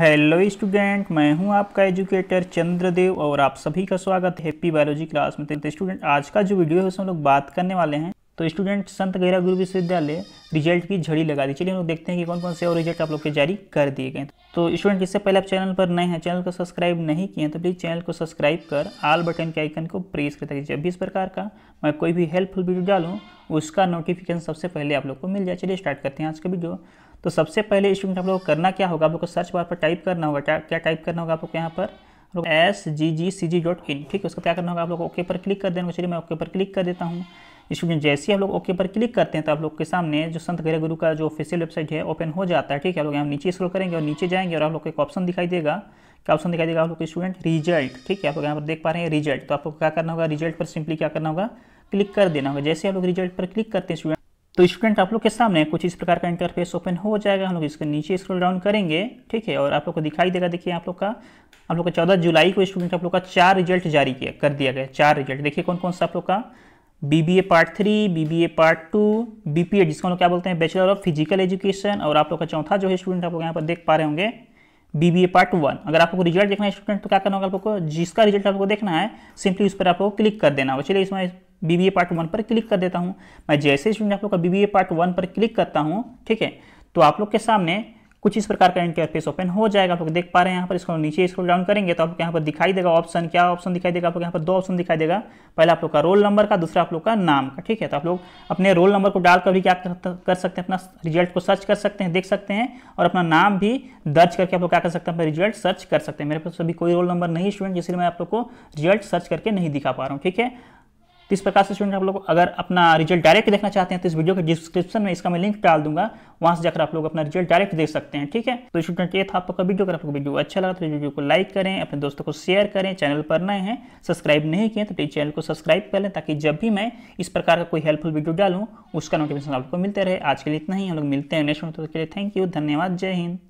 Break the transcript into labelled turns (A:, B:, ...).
A: hello student मैं हूं आपका एजुकेटर चंद्रदेव और आप सभी का स्वागत है हैप्पी बायोलॉजी क्लास में तो स्टूडेंट आज का जो वीडियो है उसमें लोग बात करने वाले हैं तो स्टूडेंट संत गहरा गुरु विश्वविद्यालय रिजल्ट की झड़ी लगा दी चलिए हम लोग देखते हैं कि कौन कौन से और रिजल्ट आप लोग के जारी कर दिए गए तो स्टूडेंट इससे पहले आप चैनल पर नए हैं चैनल को सब्सक्राइब नहीं किए हैं तो प्लीज़ चैनल को सब्सक्राइब कर आल बटन के आइकन को प्रेस कर दीजिए जब भी इस प्रकार का मैं कोई भी हेल्पफुल वीडियो डालूँ उसका नोटिफिकेशन सबसे पहले आप लोग को मिल जाए चलिए स्टार्ट करते हैं आज का वीडियो तो सबसे पहले स्टूडेंट आप लोग करना क्या होगा आप लोग सर्च बार पर टाइप करना होगा क्या टाइप करना होगा आप को यहाँ पर S G ji C ji dot in ठीक है उसका क्या करना होगा आप लोग ओके पर क्लिक कर देना चलिए मैं ओके पर क्लिक कर देता हूँ स्टूडेंट जैसे ही आप लोग ओके पर क्लिक करते हैं तो आप लोग के सामने जो संत गैर गुरु का जो ऑफिशियल वेबसाइट है ओपन हो जाता है ठीक है आप लोग यहाँ नीचे स्क्रॉल करेंगे और नीचे जाएंगे और आप लोग को एक ऑप्शन दिखाई देगा क्या ऑप्शन दिखाई देगा आप लोग स्टूडेंट रिजल्ट ठीक है आप लोग यहाँ पर देख पा रहे हैं रिजल्ट तो आप क्या करना होगा रिजल्ट पर सिंपली क्या करना होगा क्लिक कर देना होगा जैसे आप लोग रिजल्ट पर क्लिक करते हैं स्टूडेंट तो स्टूडेंट आप लोग के सामने कुछ इस प्रकार का इंटरफेस ओपन हो जाएगा हम लोग इसके नीचे स्क्रॉल डाउन करेंगे ठीक है और आप लोग को दिखाई देगा देखिए आप लोग का आप लोग का चौदह जुलाई को स्टूडेंट आप लोग का चार रिजल्ट जारी किया कर दिया गया चार रिजल्ट देखिए कौन कौन सा आप लोग का B B A part three B B A part two B P A जिसको हम लोग क्या बोलते हैं बैचलर ऑफ फिजिकल एजुकेशन और आप लोग का चौथा जो है स्टूडेंट आप लोग यहाँ पर देख पा रहे होंगे B B A part one अगर आपको रिजल्ट देखना है स्टूडेंट तो क्या करना होगा आप लोग को जिसका रिजल्ट आपको देखना है सिंपली उस पर आपको क्लिक कर देना होगा चलिए इसमें बीबीए पार्ट वन पर क्लिक कर देता हूँ मैं जैसे स्टूडेंट आप लोग का बीबीए पार्ट वन पर क्लिक करता हूँ ठीक है तो आप लोग के सामने कुछ इस प्रकार का इंटरफेस ओपन हो जाएगा आप लोग देख पा रहे हैं यहाँ पर इसको नीचे स्क्रॉल डाउन करेंगे तो आप लोग यहाँ पर दिखाई देगा ऑप्शन क्या ऑप्शन दिखाई देगा आप लोग यहाँ पर दो ऑप्शन दिखाई देगा पहला आप लोग का रोल नंबर का दूसरा आप लोग का नाम का ठीक है तो आप लोग अपने रोल नंबर को डालकर भी क्या कर सकते हैं अपना रिजल्ट को सर्च कर सकते हैं देख सकते हैं और अपना नाम भी दर्ज करके आप लोग क्या कर सकते हैं अपना रिजल्ट सर्च कर सकते हैं मेरे पास अभी कोई रोल नंबर नहीं स्टूडेंट जिसलिए मैं आप लोग को रिजल्ट सर्च करके नहीं दिखा पा रहा हूँ ठीक है तो इस प्रकार से स्टूडेंट आप लोग अगर अपना रिजल्ट डायरेक्ट देखना चाहते हैं तो इस वीडियो के डिस्क्रिप्शन में इसका मैं लिंक डाल दूंगा वहां से जाकर आप लोग अपना रिजल्ट डायरेक्ट देख सकते हैं ठीक है तो स्टूडेंट ये था आपका वीडियो अगर आपको वीडियो अच्छा लगा तो वीडियो को लाइक करें अपने दोस्तों को शेयर करें चैनल पर नए हैं सब्सक्राइब नहीं किए तो प्लीज़ चैनल को सब्सक्राइब कर लें ताकि जब भी मैं इस प्रकार का कोई हेल्पफुल वीडियो डालूँ उसका नोटिफिकेशन आपको मिलते रहे आज के लिए इतना ही हम लोग मिलते हैं नेक्स्ट के लिए थैंक यू धन्यवाद जय हिंद